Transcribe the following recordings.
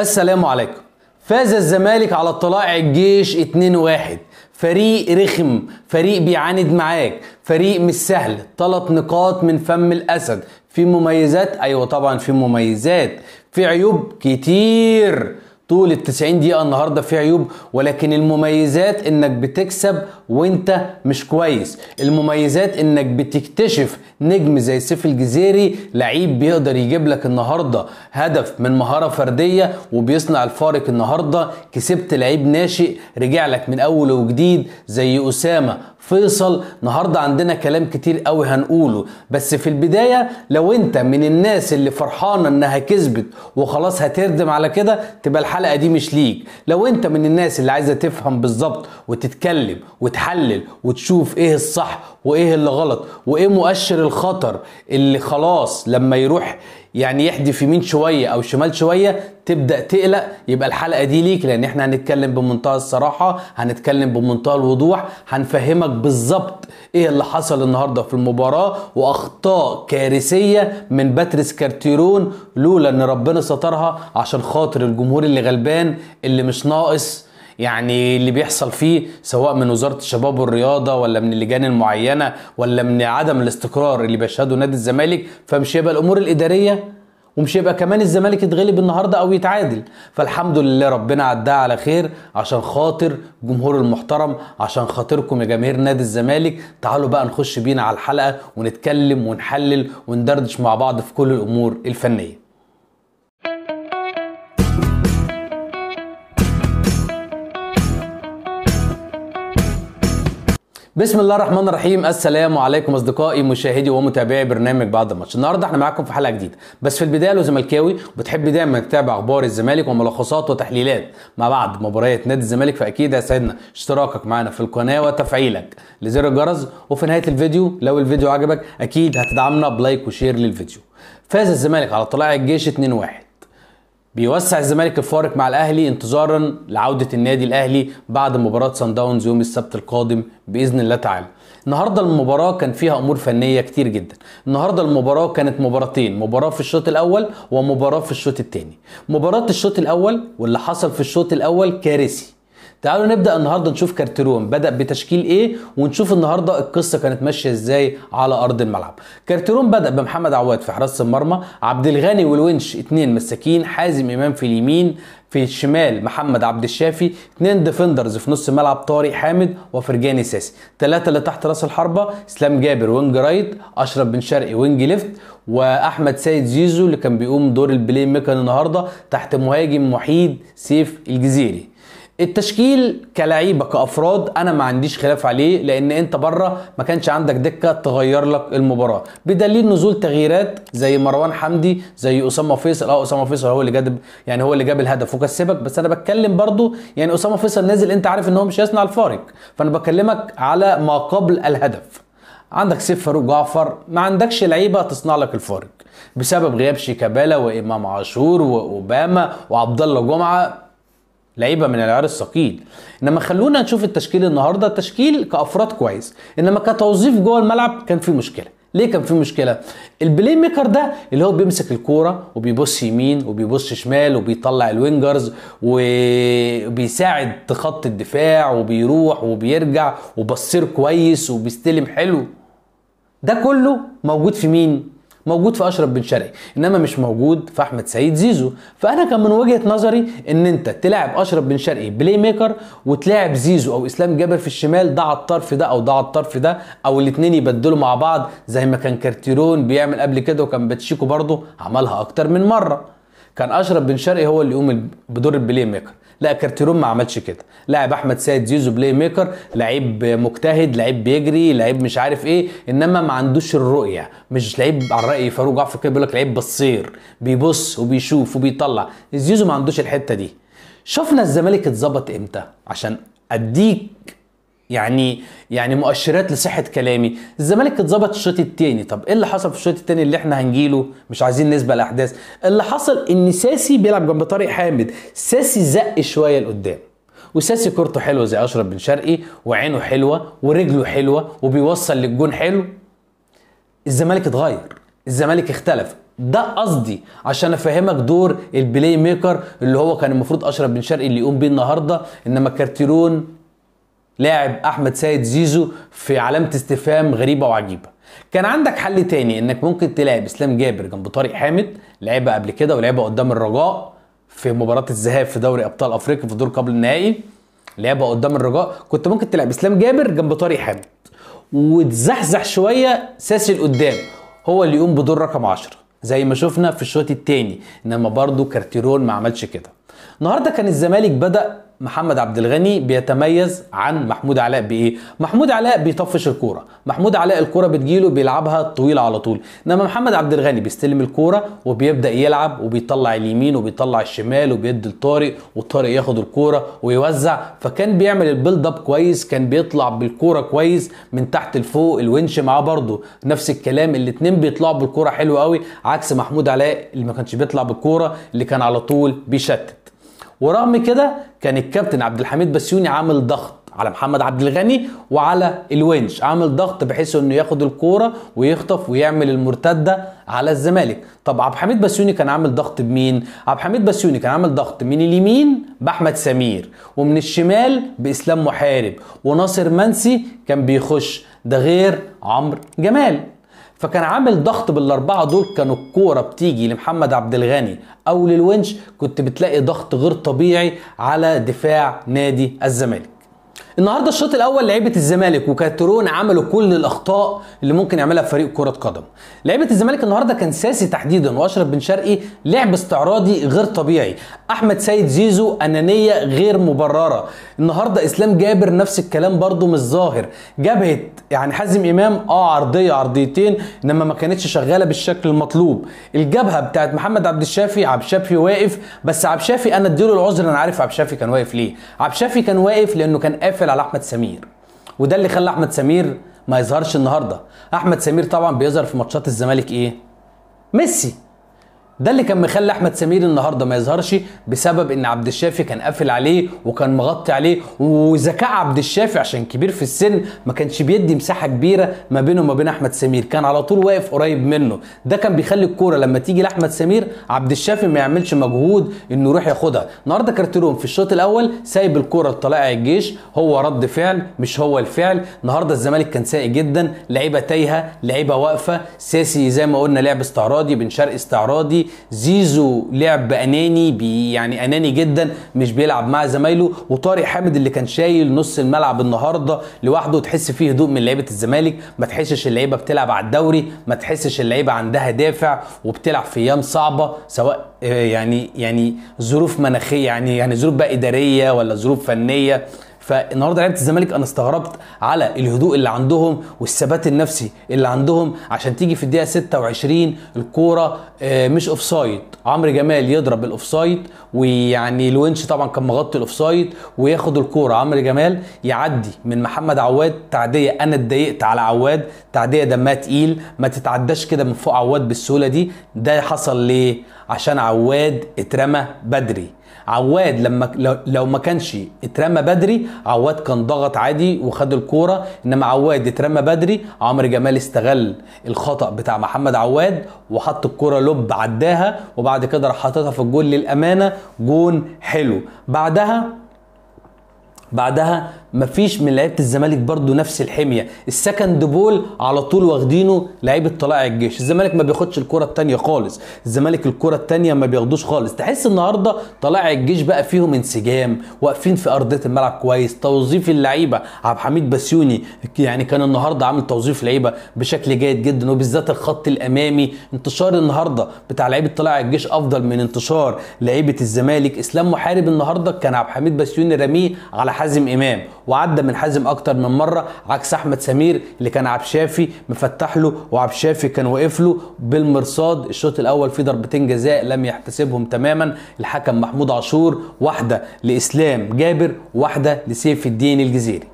السلام عليكم فاز الزمالك على اطلاع الجيش 2-1 فريق رخم فريق بيعاند معاك فريق مش سهل ثلاث نقاط من فم الاسد في مميزات ايوه طبعا في مميزات في عيوب كتير طول ال 90 دقيقه النهارده في عيوب ولكن المميزات انك بتكسب وانت مش كويس المميزات انك بتكتشف نجم زي سيف الجزيري لعيب بيقدر يجيب لك النهارده هدف من مهاره فرديه وبيصنع الفارق النهارده كسبت لعيب ناشئ رجع لك من اول وجديد زي اسامه فيصل النهارده عندنا كلام كتير قوي هنقوله بس في البدايه لو انت من الناس اللي فرحانه انها كسبت وخلاص هتردم على كده تبقى الحلقه دي مش ليك لو انت من الناس اللي عايزه تفهم بالظبط وتتكلم وتحلل وتشوف ايه الصح وايه اللي غلط وايه مؤشر الخطر اللي خلاص لما يروح يعني يحدف يمين شويه او شمال شويه تبدا تقلق يبقى الحلقه دي ليك لان احنا هنتكلم بمنتهى الصراحه هنتكلم بمنتهى الوضوح هنفهمك بالظبط ايه اللي حصل النهارده في المباراه واخطاء كارثيه من باتريس كارتيرون لولا ان ربنا سترها عشان خاطر الجمهور اللي غلبان اللي مش ناقص يعني اللي بيحصل فيه سواء من وزاره الشباب والرياضه ولا من اللجان المعينه ولا من عدم الاستقرار اللي بيشهده نادي الزمالك فمش هيبقى الامور الاداريه ومش هيبقى كمان الزمالك يتغلب النهارده او يتعادل فالحمد لله ربنا عداها على خير عشان خاطر الجمهور المحترم عشان خاطركم يا جماهير نادي الزمالك تعالوا بقى نخش بينا على الحلقه ونتكلم ونحلل وندردش مع بعض في كل الامور الفنيه بسم الله الرحمن الرحيم السلام عليكم اصدقائي مشاهدي ومتابعي برنامج بعد الماتش النهارده احنا معاكم في حلقه جديده بس في البدايه لو زملكاوي وبتحب دايما تتابع اخبار الزمالك وملخصات وتحليلات ما بعد مباريات نادي الزمالك فاكيد هيسعدنا اشتراكك معانا في القناه وتفعيلك لزر الجرس وفي نهايه الفيديو لو الفيديو عجبك اكيد هتدعمنا بلايك وشير للفيديو فاز الزمالك على طلائع الجيش 2-1 بيوسع الزمالك الفارق مع الاهلي انتظارا لعوده النادي الاهلي بعد مباراه سان داونز يوم السبت القادم باذن الله تعالى النهارده المباراه كان فيها امور فنيه كتير جدا النهارده المباراه كانت مباراتين مباراه في الشوط الاول ومباراه في الشوط الثاني مباراه الشوط الاول واللي حصل في الشوط الاول كارثي تعالوا نبدا النهارده نشوف كارتيرون بدا بتشكيل ايه ونشوف النهارده القصه كانت ماشيه ازاي على ارض الملعب كارتيرون بدا بمحمد عواد في حراسه المرمى عبد الغني والونش اتنين مساكين حازم امام في اليمين في الشمال محمد عبد الشافي اتنين ديفندرز في نص ملعب طارق حامد وفرجاني ساسي ثلاثة اللي تحت راس الحربة اسلام جابر وينج رايت اشرف بن شرقي وينج ليفت واحمد سيد زيزو اللي كان بيقوم دور البلاي ميكر النهارده تحت مهاجم وحيد سيف الجزيري التشكيل كلعيبه كافراد انا ما عنديش خلاف عليه لان انت بره ما كانش عندك دكه تغير لك المباراه بدليل نزول تغييرات زي مروان حمدي زي اسامه فيصل اه اسامه فيصل هو اللي جاب يعني هو اللي جاب الهدف وكسبك بس انا بتكلم برضو يعني اسامه فيصل نازل انت عارف ان هو مش هيصنع الفارق فانا بكلمك على ما قبل الهدف عندك سيف فاروق جعفر ما عندكش لعيبه تصنع لك الفارق بسبب غياب شيكابالا وامام عاشور واوباما وعبد الله جمعه لعيبه من العيار الثقيل انما خلونا نشوف التشكيل النهارده التشكيل كافراد كويس انما كتوظيف جوه الملعب كان في مشكله ليه كان في مشكله البلاي ميكر ده اللي هو بيمسك الكوره وبيبص يمين وبيبص شمال وبيطلع الوينجرز وبيساعد خط الدفاع وبيروح وبيرجع وبصير كويس وبيستلم حلو ده كله موجود في مين موجود في اشرف بن شرقي انما مش موجود في احمد سعيد زيزو فانا كان من وجهه نظري ان انت تلعب اشرف بن شرقي بلاي ميكر وتلاعب زيزو او اسلام جابر في الشمال ده على الطرف ده او ده على الطرف ده او الاثنين يبدلوا مع بعض زي ما كان كارتيرون بيعمل قبل كده وكان باتشيكو برضه عملها اكتر من مره كان اشرف بن شرقي هو اللي يقوم بدور البلاي ميكر لا كارتيرون ما عملش كده لاعب احمد سيد زيزو بلاي ميكر لعيب مجتهد لعيب بيجري لعيب مش عارف ايه انما ما عندوش الرؤيه مش لعيب على راي فاروق جعفر كده بيقول لك لعيب بصير بيبص وبيشوف وبيطلع زيزو ما عندوش الحته دي شفنا الزمالك اتظبط امتى عشان اديك يعني يعني مؤشرات لصحه كلامي الزمالك اتظبط الشوط الثاني طب ايه اللي حصل في الشوط الثاني اللي احنا هنجيله مش عايزين نسبه الاحداث اللي حصل ان ساسي بيلعب جنب طارق حامد ساسي زق شويه لقدام وساسي كورته حلوه زي اشرف بن شرقي وعينه حلوه ورجله حلوه وبيوصل للجون حلو الزمالك اتغير الزمالك اختلف ده قصدي عشان افهمك دور البلاي ميكر اللي هو كان المفروض اشرف بن شرقي اللي يقوم بيه النهارده انما كارتيرون لاعب احمد سيد زيزو في علامه استفهام غريبه وعجيبه كان عندك حل تاني انك ممكن تلعب اسلام جابر جنب طارق حامد لعبها قبل كده ولعبها قدام الرجاء في مباراه الذهاب في دوري ابطال افريقيا في دور قبل النهائي لعبها قدام الرجاء كنت ممكن تلعب اسلام جابر جنب طارق حامد وتزحزح شويه ساسي القدام هو اللي يقوم بدور رقم 10 زي ما شفنا في الشوط الثاني انما برضه كارتيرون ما عملش كده النهارده كان الزمالك بدا محمد عبد الغني بيتميز عن محمود علاء بايه محمود علاء بيطفش الكوره محمود علاء الكوره بتجيله بيلعبها طويله على طول انما محمد عبد الغني بيستلم الكوره وبيبدا يلعب وبيطلع اليمين وبيطلع الشمال وبيدي لطارق وطارق ياخد الكوره ويوزع فكان بيعمل البيلد اب كويس كان بيطلع بالكوره كويس من تحت لفوق الونش معاه برده نفس الكلام الاثنين بيطلعوا بالكوره حلو قوي عكس محمود علاء اللي ما كانش بيطلع بالكوره اللي كان على طول بيشتت ورغم كده كان الكابتن عبد الحميد بسيوني عامل ضغط على محمد عبد الغني وعلى الونش عامل ضغط بحيث انه ياخد الكوره ويخطف ويعمل المرتده على الزمالك طب عبد الحميد بسيوني كان عامل ضغط بمين عبد الحميد بسيوني كان عامل ضغط من اليمين باحمد سمير ومن الشمال باسلام محارب وناصر منسي كان بيخش ده غير عمرو جمال فكان عامل ضغط بالاربعه دول كانوا الكوره بتيجي لمحمد عبد الغني او للونش كنت بتلاقي ضغط غير طبيعي على دفاع نادي الزمالك النهارده الشوط الاول لعيبه الزمالك وكاترون عملوا كل الاخطاء اللي ممكن يعملها فريق كره قدم لعيبه الزمالك النهارده كان ساسي تحديدا واشرف بن شرقي لعب استعراضي غير طبيعي احمد سيد زيزو انانيه غير مبرره النهارده اسلام جابر نفس الكلام برده مش ظاهر جبهه يعني حازم امام اه عرضيه عرضيتين انما ما كانتش شغاله بالشكل المطلوب الجبهه بتاعت محمد عبد الشافي عبد الشافي واقف بس عبد الشافي انا اديله العذر انا عارف عبد الشافي كان واقف ليه عبد الشافي كان واقف لانه كان قافل قافل على احمد سمير وده اللي خلى احمد سمير ما يظهرش النهارده احمد سمير طبعا بيظهر في ماتشات الزمالك ايه ميسي ده اللي كان مخلي احمد سمير النهارده ما يظهرش بسبب ان عبد الشافي كان قافل عليه وكان مغطي عليه وذكاء عبد الشافي عشان كبير في السن ما كانش بيدي مساحه كبيره ما بينه وما بين احمد سمير كان على طول واقف قريب منه ده كان بيخلي الكوره لما تيجي لاحمد سمير عبد الشافي ما يعملش مجهود انه يروح ياخدها النهارده كارتيرون في الشوط الاول سايب الكوره لطلائع الجيش هو رد فعل مش هو الفعل النهارده الزمالك كان سيء جدا لعيبه تايهه لعيبه واقفه ساسي زي ما قلنا لعب استعراضي بن شرقي استعراضي زيزو لعب اناني بي يعني اناني جدا مش بيلعب مع زمايله وطارق حامد اللي كان شايل نص الملعب النهارده لوحده تحس فيه هدوء من لعيبه الزمالك ما تحسش اللعيبه بتلعب على الدوري ما تحسش اللعيبه عندها دافع وبتلعب في ايام صعبه سواء آه، يعني يعني ظروف مناخيه يعني يعني ظروف بقى اداريه ولا ظروف فنيه فالنهارده لعيبه الزمالك انا استغربت على الهدوء اللي عندهم والثبات النفسي اللي عندهم عشان تيجي في الدقيقه 26 الكوره آه، مش اوف سايد عمرو جمال يضرب الاوف سايد ويعني الونش طبعا كان مغطي الاوف سايد وياخد الكوره عمرو جمال يعدي من محمد عواد تعديه انا اتضايقت على عواد تعديه دمها تقيل ما تتعداش كده من فوق عواد بالسهوله دي ده حصل ليه عشان عواد اترمى بدري عواد لما لو ما كانش اترمى بدري عواد كان ضغط عادي وخد الكوره انما عواد اترمى بدري عمرو جمال استغل الخطا بتاع محمد عواد وحط الكوره لوب عداها وبعد كده راح حاططها في الجول للامانه جون حلو بعدها بعدها مفيش من لعيبه الزمالك برده نفس الحميه السكند بول على طول واخدينه لعيبه طلائع الجيش الزمالك ما بياخدش الكره الثانيه خالص الزمالك الكره الثانيه ما بياخدوش خالص تحس النهارده طلائع الجيش بقى فيهم انسجام واقفين في ارضيه الملعب كويس توظيف اللعيبه عبد الحميد بسيوني يعني كان النهارده عامل توظيف لعيبه بشكل جيد جدا وبالذات الخط الامامي انتشار النهارده بتاع لعيبه طلائع الجيش افضل من انتشار لعيبه الزمالك اسلام محارب النهارده كان عبد الحميد بسيوني رميه على حازم امام وعدى من حازم اكتر من مره عكس احمد سمير اللي كان عبد الشافي مفتح له وعبد الشافي كان واقف له بالمرصاد الشوط الاول فيه ضربتين جزاء لم يحتسبهم تماما الحكم محمود عاشور واحده لاسلام جابر واحده لسيف الدين الجزيري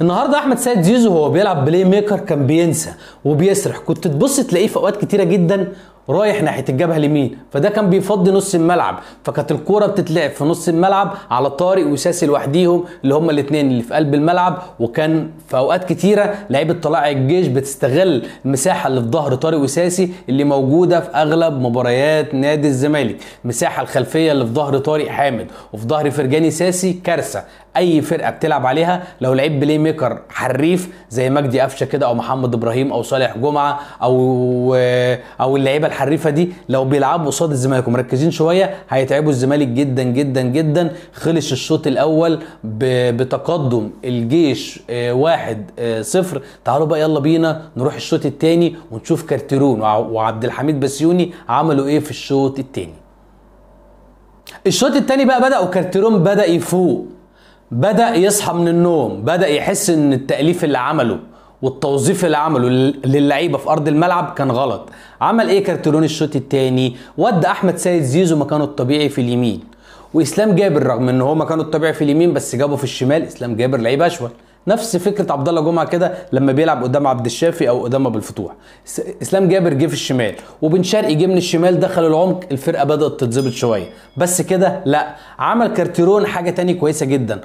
النهارده احمد سيد زيزو هو بيلعب بلاي ميكر كان بينسى وبيسرح كنت تبص تلاقيه في اوقات كتيره جدا رايح ناحيه الجبهه اليمين فده كان بيفضي نص الملعب فكانت الكوره بتتلعب في نص الملعب على طارق وساسي لوحديهم اللي هما الاثنين اللي في قلب الملعب وكان في اوقات كتيره لعيبه طلائع الجيش بتستغل المساحه اللي في ظهر طارق وساسي اللي موجوده في اغلب مباريات نادي الزمالك المساحه الخلفيه اللي في ظهر طارق حامد وفي ظهر فرجاني ساسي كارثه اي فرقه بتلعب عليها لو لعيب بلاي ميكر حريف زي مجدي قفشه كده او محمد ابراهيم او صالح جمعه او او اللعيبه الحريفه دي لو بيلعبوا قصاد الزمالك ومركزين شويه هيتعبوا الزمالك جدا جدا جدا خلص الشوط الاول بتقدم الجيش آه، واحد آه، صفر تعالوا بقى يلا بينا نروح الشوط الثاني ونشوف كارتيرون وعبد الحميد بسيوني عملوا ايه في الشوط الثاني الشوط الثاني بقى بدا وكارتيرون بدا يفوق بدأ يصحى من النوم بدأ يحس ان التأليف اللي عمله والتوظيف اللي عمله للعيبه في ارض الملعب كان غلط عمل ايه كارتيروني الشوط الثاني ودى احمد سيد زيزو مكانه الطبيعي في اليمين واسلام جابر رغم ان هو مكانه الطبيعي في اليمين بس جابه في الشمال اسلام جابر لعيب اشول نفس فكره عبد الله جمعه كده لما بيلعب قدام عبد الشافي او قدام ابو الفتوح اسلام جابر جه في الشمال وبن شرقي جه من الشمال دخل العمق الفرقه بدات تتظبط شويه بس كده لا عمل كارتيرون حاجه تانية كويسه جدا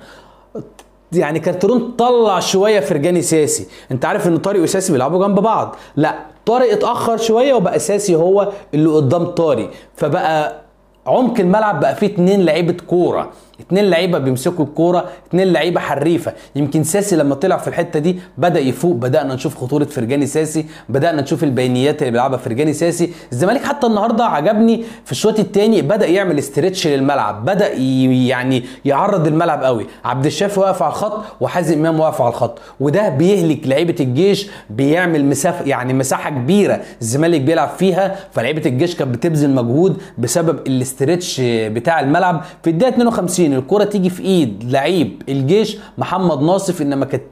يعني كارتيرون طلع شويه فرجاني ساسي انت عارف ان طارق وساسي بيلعبوا جنب بعض لا طارق اتاخر شويه وبقى ساسي هو اللي قدام طارق فبقى عمق الملعب بقى فيه اتنين لعيبه كوره اتنين لعيبه بيمسكوا الكوره اتنين لعيبه حريفه يمكن ساسي لما طلع في الحته دي بدا يفوق بدانا نشوف خطوره فرجاني ساسي بدانا نشوف البينيات اللي بيلعبها فرجاني ساسي الزمالك حتى النهارده عجبني في الشوط الثاني بدا يعمل استرتش للملعب بدا يعني يعرض الملعب قوي عبد الشافي واقف على الخط وحازم امام واقف على الخط وده بيهلك لعيبه الجيش بيعمل مسافه يعني مساحه كبيره الزمالك بيلعب فيها فلعيبه الجيش كانت بتبذل مجهود بسبب الاسترتش بتاع الملعب في الدقيقه 52 عايزين الكره تيجي في ايد لعيب الجيش محمد ناصف انما كانت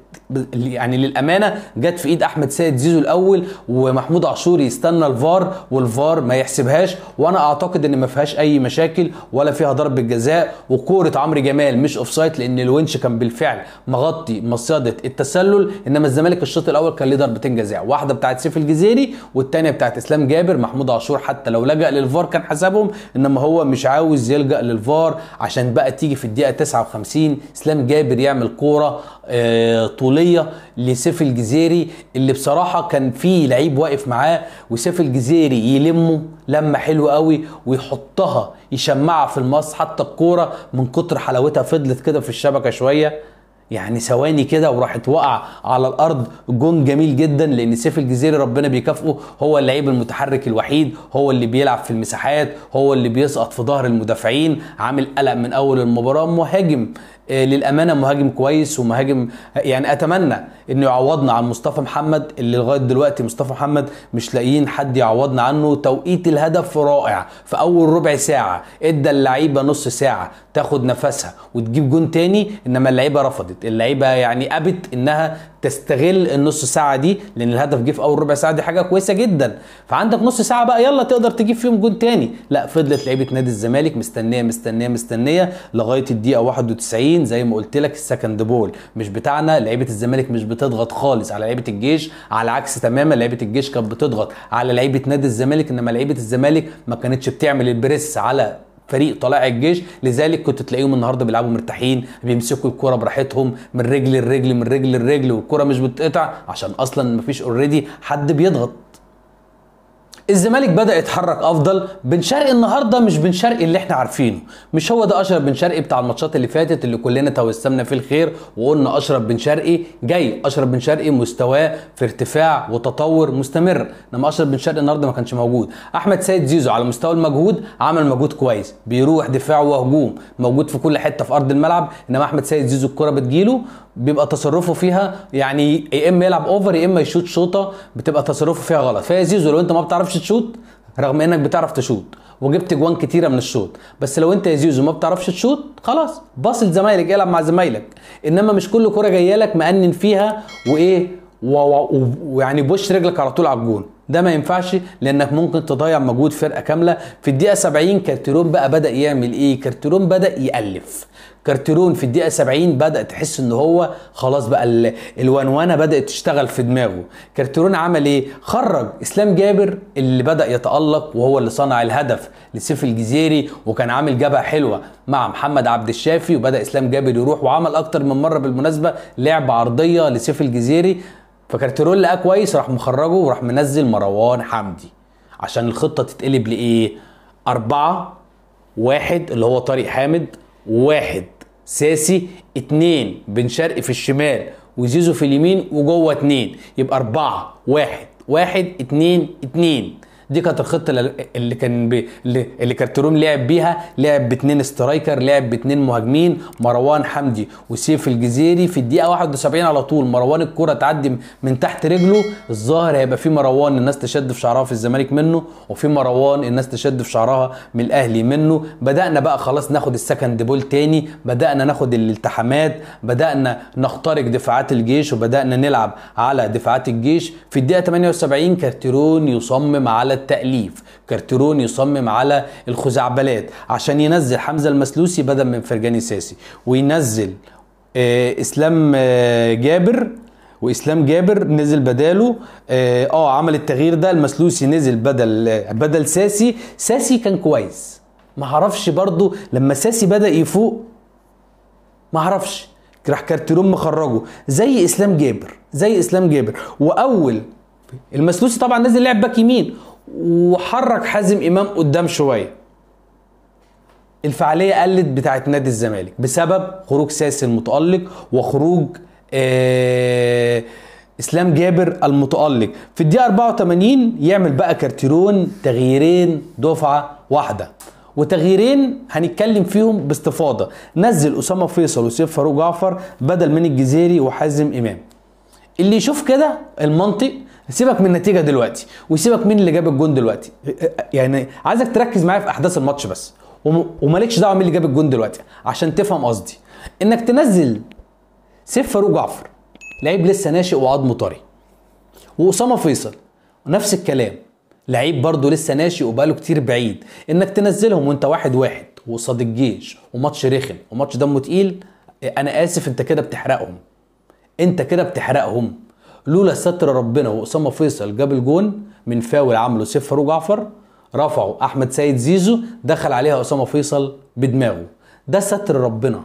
يعني للامانه جت في ايد احمد سيد زيزو الاول ومحمود عاشور يستنى الفار والفار ما يحسبهاش وانا اعتقد ان ما فيهاش اي مشاكل ولا فيها ضرب الجزاء وكوره عمرو جمال مش اوف سايت لان الونش كان بالفعل مغطي مصيده التسلل انما الزمالك الشوط الاول كان ليه ضربتين جزاء واحده بتاعت سيف الجزيري والثانيه بتاعت اسلام جابر محمود عاشور حتى لو لجا للفار كان حسبهم انما هو مش عاوز يلجا للفار عشان بقى تيجي في الدقيقه 59 اسلام جابر يعمل كوره آه، طوليه لسيف الجزيري اللي بصراحه كان في لعيب واقف معاه وسيف الجزيري يلمه لمه حلوه قوي ويحطها يشمعها في المص حتى الكوره من كتر حلاوتها فضلت كده في الشبكه شويه يعني ثواني كده وراحت وقع على الارض جون جميل جدا لان سيف الجزيري ربنا بيكافئه هو اللعيب المتحرك الوحيد هو اللي بيلعب في المساحات هو اللي بيسقط في ظهر المدافعين عامل قلق من اول المباراه مهاجم آه، للامانه مهاجم كويس ومهاجم آه، يعني اتمنى انه يعوضنا عن مصطفى محمد اللي لغايه دلوقتي مصطفى محمد مش لاقيين حد يعوضنا عنه توقيت الهدف رائع في اول ربع ساعه ادى اللعيبه نص ساعه تاخد نفسها وتجيب جون تاني انما اللعيبه رفضت اللعيبه يعني ابت انها تستغل النص ساعه دي لان الهدف جه في اول ربع ساعه دي حاجه كويسه جدا فعندك نص ساعه بقى يلا تقدر تجيب فيهم جون تاني لا فضلت لعيبه نادي الزمالك مستنيه مستنيه مستنيه لغايه الدقيقه 91 زي ما قلت لك السكند بول مش بتاعنا لعيبه الزمالك مش بتضغط خالص على لعيبه الجيش على عكس تماما لعيبه الجيش كانت بتضغط على لعيبه نادي الزمالك انما لعيبه الزمالك ما كانتش بتعمل البريس على فريق طلائع الجيش لذلك كنت تلاقيهم النهارده بيلعبوا مرتاحين بيمسكوا الكوره براحتهم من رجل لرجل من رجل لرجل والكوره مش بتقطع عشان اصلا مفيش اوريدي حد بيضغط الزمالك بدا يتحرك افضل بن شرقي النهارده مش بن شرقي اللي احنا عارفينه مش هو ده اشرف بن شرقي بتاع الماتشات اللي فاتت اللي كلنا توسمنا فيه الخير وقلنا اشرف بن شرقي جاي اشرف بن شرقي مستواه في ارتفاع وتطور مستمر انما اشرف بن شرقي النهارده ما كانش موجود احمد سيد زيزو على مستوى المجهود عمل مجهود كويس بيروح دفاع وهجوم موجود في كل حته في ارض الملعب انما احمد سيد زيزو الكره بتجيله بيبقى تصرفه فيها يعني يا اما يلعب اوفر يا اما يشوط شوطه بتبقى تصرفه فيها غلط فيا زيزو لو انت ما بتعرفش بتعرفش تشوط رغم انك بتعرف تشوط وجبت جوان كتيره من الشوط بس لو انت يا زيزو ما بتعرفش تشوط خلاص باص لزمايلك العب مع زمايلك انما مش كل كوره جايه لك مأنن فيها وايه ويعني بوش رجلك على طول على الجون ده ما ينفعش لانك ممكن تضيع مجهود فرقه كامله في الدقيقه 70 كارتيرون بقى بدا يعمل ايه كارتيرون بدا يالف كارتيرون في الدقيقه 70 بدا تحس ان هو خلاص بقى الونونه بدات تشتغل في دماغه كارتيرون عمل ايه خرج اسلام جابر اللي بدا يتالق وهو اللي صنع الهدف لسيف الجزيري وكان عامل جبهه حلوه مع محمد عبد الشافي وبدا اسلام جابر يروح وعمل اكتر من مره بالمناسبه لعبه عرضيه لسيف الجزيري فكارترول لقاه كويس راح مخرجه وراح منزل مروان حمدي عشان الخطه تتقلب لايه؟ أربعة واحد اللي هو طارق حامد واحد ساسي اتنين بن شرقي في الشمال وزيزو في اليمين وجوه اتنين يبقى أربعة واحد واحد اتنين اتنين دي كانت الخطه اللي كان بي اللي كارتيرون لعب بيها لعب باثنين سترايكر لعب باثنين مهاجمين مروان حمدي وسيف الجزيري في الدقيقه 71 على طول مروان الكره تعدي من تحت رجله الظاهر هيبقى في مروان الناس تشد في شعرها في الزمالك منه وفي مروان الناس تشد في شعرها من الاهلي منه بدانا بقى خلاص ناخد السكند بول تاني بدانا ناخد الالتحامات بدانا نخترق دفاعات الجيش وبدانا نلعب على دفاعات الجيش في الدقيقه 78 كارتيرون يصمم على التأليف كارتيرون يصمم على الخزعبلات عشان ينزل حمزة المسلوسي بدل من فرجاني ساسي وينزل آه اسلام آه جابر واسلام جابر نزل بداله اه, آه عمل التغيير ده المسلوسي نزل بدل بدل ساسي ساسي كان كويس ما اعرفش برضو لما ساسي بدا يفوق ما اعرفش راح كارتيرون مخرجه زي اسلام جابر زي اسلام جابر واول المسلوسي طبعا نزل لعب باك يمين وحرك حازم امام قدام شويه الفعاليه قلت بتاعه نادي الزمالك بسبب خروج ساسي المتالق وخروج آه اسلام جابر المتالق في الدقيقه 84 يعمل بقى كارتيرون تغييرين دفعه واحده وتغييرين هنتكلم فيهم باستفاضه نزل اسامه فيصل وسيف فاروق جعفر بدل من الجزيري وحازم امام اللي يشوف كده المنطق سيبك من النتيجه دلوقتي وسيبك مين اللي جاب الجون دلوقتي يعني عايزك تركز معايا في احداث الماتش بس ومالكش دعوه مين اللي جاب الجون دلوقتي عشان تفهم قصدي انك تنزل سيف فاروق جعفر لعيب لسه ناشئ وعضمه طري واسامه فيصل نفس الكلام لعيب برضه لسه ناشئ وبقاله كتير بعيد انك تنزلهم وانت واحد واحد وقصاد الجيش وماتش رخم وماتش دمه تقيل انا اسف انت كده بتحرقهم انت كده بتحرقهم لولا ستر ربنا واسامه فيصل جاب الجون من فاول عمله سيف فاروق جعفر رفعه احمد سيد زيزو دخل عليها اسامه فيصل بدماغه ده ستر ربنا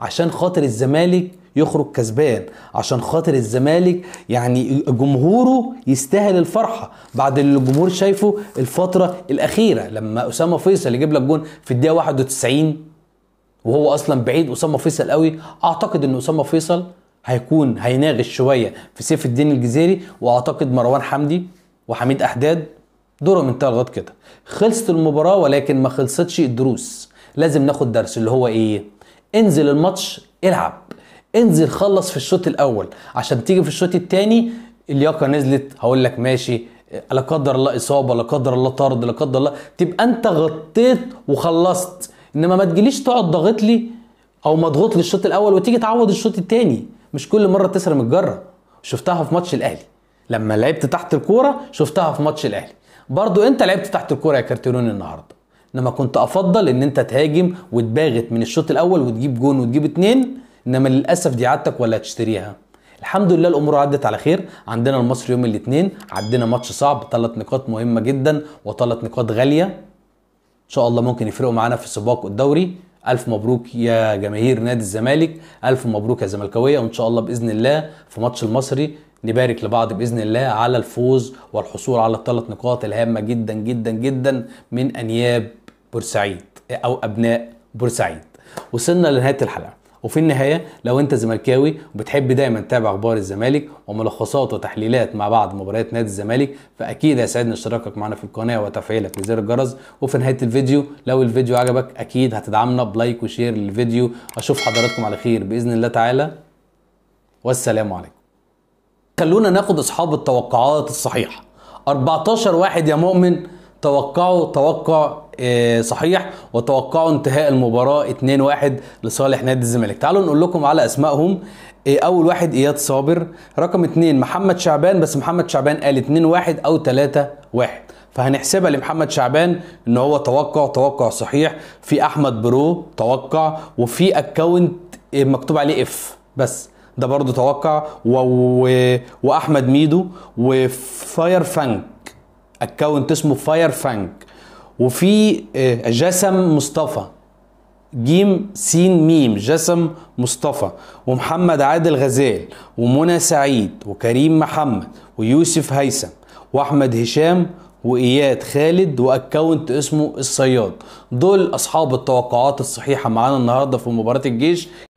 عشان خاطر الزمالك يخرج كسبان عشان خاطر الزمالك يعني جمهوره يستاهل الفرحه بعد اللي الجمهور شايفه الفتره الاخيره لما اسامه فيصل يجيب لك جون في الدقيقه 91 وهو اصلا بعيد اسامه فيصل قوي اعتقد ان اسامه فيصل هيكون هيناغش شويه في سيف الدين الجزيري واعتقد مروان حمدي وحميد احداد دورهم انتهى لغايه كده خلصت المباراه ولكن ما خلصتش الدروس لازم ناخد درس اللي هو ايه انزل الماتش العب انزل خلص في الشوط الاول عشان تيجي في الشوط الثاني اللياقه نزلت هقول لك ماشي لا قدر الله اصابه لا قدر الله طرد لا قدر الله تبقى انت غطيت وخلصت انما ما تجيليش تقعد ضاغط لي او مضغوط للشوط الاول وتيجي تعوض الشوط الثاني مش كل مره بتسرم الجره شفتها في ماتش الاهلي لما لعبت تحت الكوره شفتها في ماتش الاهلي برضو انت لعبت تحت الكوره يا كارتيرون النهارده انما كنت افضل ان انت تهاجم وتباغت من الشوط الاول وتجيب جون وتجيب اتنين انما للاسف دي عادتك ولا هتشتريها الحمد لله الامور عدت على خير عندنا المصري يوم الاثنين عدينا ماتش صعب ثلاث نقاط مهمه جدا وثلاث نقاط غاليه ان شاء الله ممكن يفرقوا معانا في السباق والدوري الف مبروك يا جماهير نادي الزمالك الف مبروك يا زملكاويه وان شاء الله باذن الله في ماتش المصري نبارك لبعض باذن الله على الفوز والحصول على الثلاث نقاط الهامه جدا جدا جدا من انياب بورسعيد او ابناء بورسعيد وصلنا لنهايه الحلقه وفي النهايه لو انت زملكاوي وبتحب دايما تتابع اخبار الزمالك وملخصات وتحليلات مع بعض مباريات نادي الزمالك فاكيد هيسعدني اشتراكك معنا في القناه وتفعيلك لزر الجرس وفي نهايه الفيديو لو الفيديو عجبك اكيد هتدعمنا بلايك وشير للفيديو اشوف حضراتكم على خير باذن الله تعالى والسلام عليكم خلونا ناخد اصحاب التوقعات الصحيحه 14 واحد يا مؤمن توقعوا توقع آه، صحيح وتوقعوا انتهاء المباراة 2-1 لصالح نادي الزمالك تعالوا نقول لكم على اسمائهم آه، اول واحد اياد صابر رقم اثنين محمد شعبان بس محمد شعبان قال 2-1 او 3-1 فهنحسبها لمحمد شعبان ان هو توقع توقع صحيح في احمد برو توقع وفي اكونت آه، مكتوب عليه اف بس ده برضه توقع و... و... واحمد ميدو وفاير فانك اكونت اسمه فاير فانك وفي آه، جسم مصطفى جيم سين ميم جسم مصطفى ومحمد عادل غزال ومنى سعيد وكريم محمد ويوسف هيثم واحمد هشام واياد خالد واكونت اسمه الصياد دول اصحاب التوقعات الصحيحه معانا النهارده في مباراه الجيش